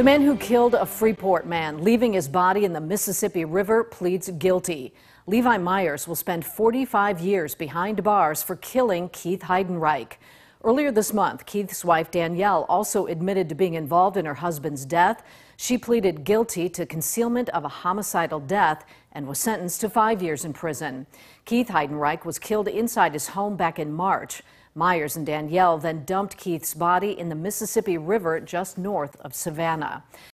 The man who killed a Freeport man, leaving his body in the Mississippi River, pleads guilty. Levi Myers will spend 45 years behind bars for killing Keith Heidenreich. Earlier this month, Keith's wife Danielle also admitted to being involved in her husband's death. She pleaded guilty to concealment of a homicidal death and was sentenced to five years in prison. Keith Heidenreich was killed inside his home back in March. Myers and Danielle then dumped Keith's body in the Mississippi River just north of Savannah.